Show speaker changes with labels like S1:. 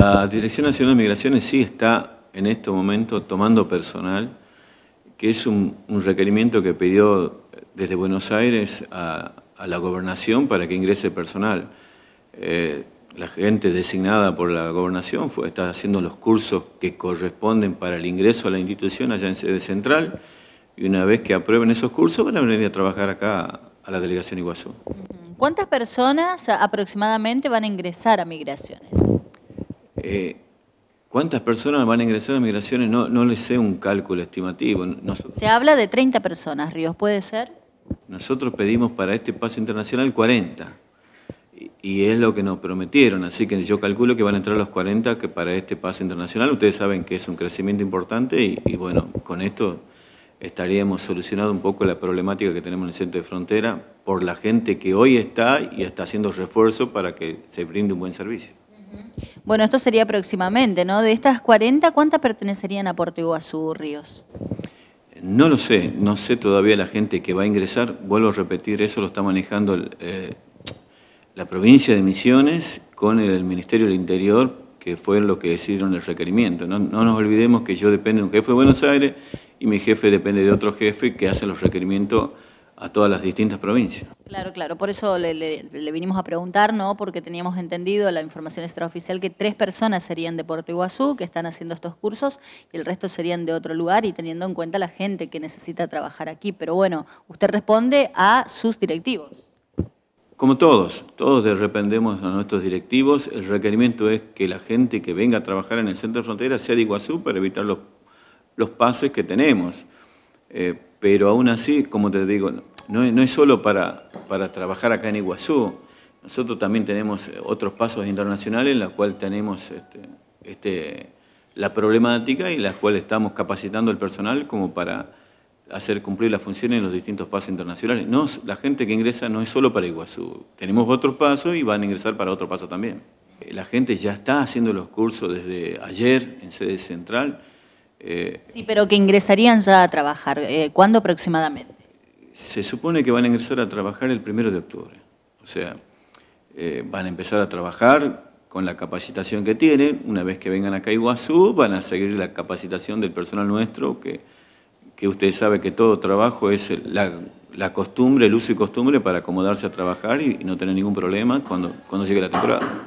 S1: La Dirección Nacional de Migraciones sí está en este momento tomando personal, que es un, requerimiento que pidió desde Buenos Aires a, la gobernación para que ingrese personal. Eh, la gente designada por la gobernación está haciendo los cursos que corresponden para el ingreso a la institución allá en sede central y una vez que aprueben esos cursos van a venir a trabajar acá a la delegación Iguazú.
S2: ¿Cuántas personas aproximadamente van a ingresar a migraciones?
S1: Eh, ¿Cuántas personas van a ingresar a migraciones? No, no les sé un cálculo estimativo.
S2: Se habla de 30 personas, Ríos, ¿puede ser?
S1: Nosotros pedimos para este paso internacional 40. Y, es lo que nos prometieron, así que yo calculo que van a entrar los 40 que para este paso internacional. Ustedes saben que es un crecimiento importante y, bueno, con esto estaríamos solucionando un poco la problemática que tenemos en el centro de frontera por la gente que hoy está y está haciendo refuerzo para que se brinde un buen servicio.
S2: Bueno, esto sería próximamente, ¿no? De estas 40, ¿cuántas pertenecerían a Puerto Iguazú, Ríos?
S1: No lo sé, no sé todavía la gente que va a ingresar. Vuelvo a repetir, eso lo está manejando eh, la provincia de Misiones con el, Ministerio del Interior, que fue lo que decidieron el requerimiento. No, no nos olvidemos que yo dependo de un jefe de Buenos Aires y mi jefe depende de otro jefe que hace los requerimientos a todas las distintas provincias.
S2: Claro, claro, por eso le, vinimos a preguntar, ¿no? Porque teníamos entendido la información extraoficial que tres personas serían de Puerto Iguazú que están haciendo estos cursos y el resto serían de otro lugar y teniendo en cuenta la gente que necesita trabajar aquí. Pero bueno, usted responde a sus directivos.
S1: Como todos, todos dependemos a nuestros directivos. El requerimiento es que la gente que venga a trabajar en el centro de frontera sea de Iguazú para evitar los, los pases que tenemos. Eh, pero aún así, como te digo, no, es solo para, para trabajar acá en Iguazú. Nosotros también tenemos eh, otros pasos internacionales en los cuales tenemos este, este, la problemática y en las cuales estamos capacitando el personal como para hacer cumplir las funciones en los distintos pasos internacionales. No, la gente que ingresa no es solo para Iguazú. Tenemos otros pasos y van a ingresar para otro paso también. La gente ya está haciendo los cursos desde ayer en sede central. Eh,
S2: sí, pero que ingresarían ya a trabajar. Eh, ¿Cuándo aproximadamente?
S1: Se supone que van a ingresar a trabajar el primero de octubre. O sea, eh, van a empezar a trabajar con la capacitación que tienen. Una vez que vengan acá a Iguazú, van a seguir la capacitación del personal nuestro, que, que usted sabe que todo trabajo es la, la, costumbre, el uso y costumbre para acomodarse a trabajar y, y no tener ningún problema cuando, cuando llegue la temporada.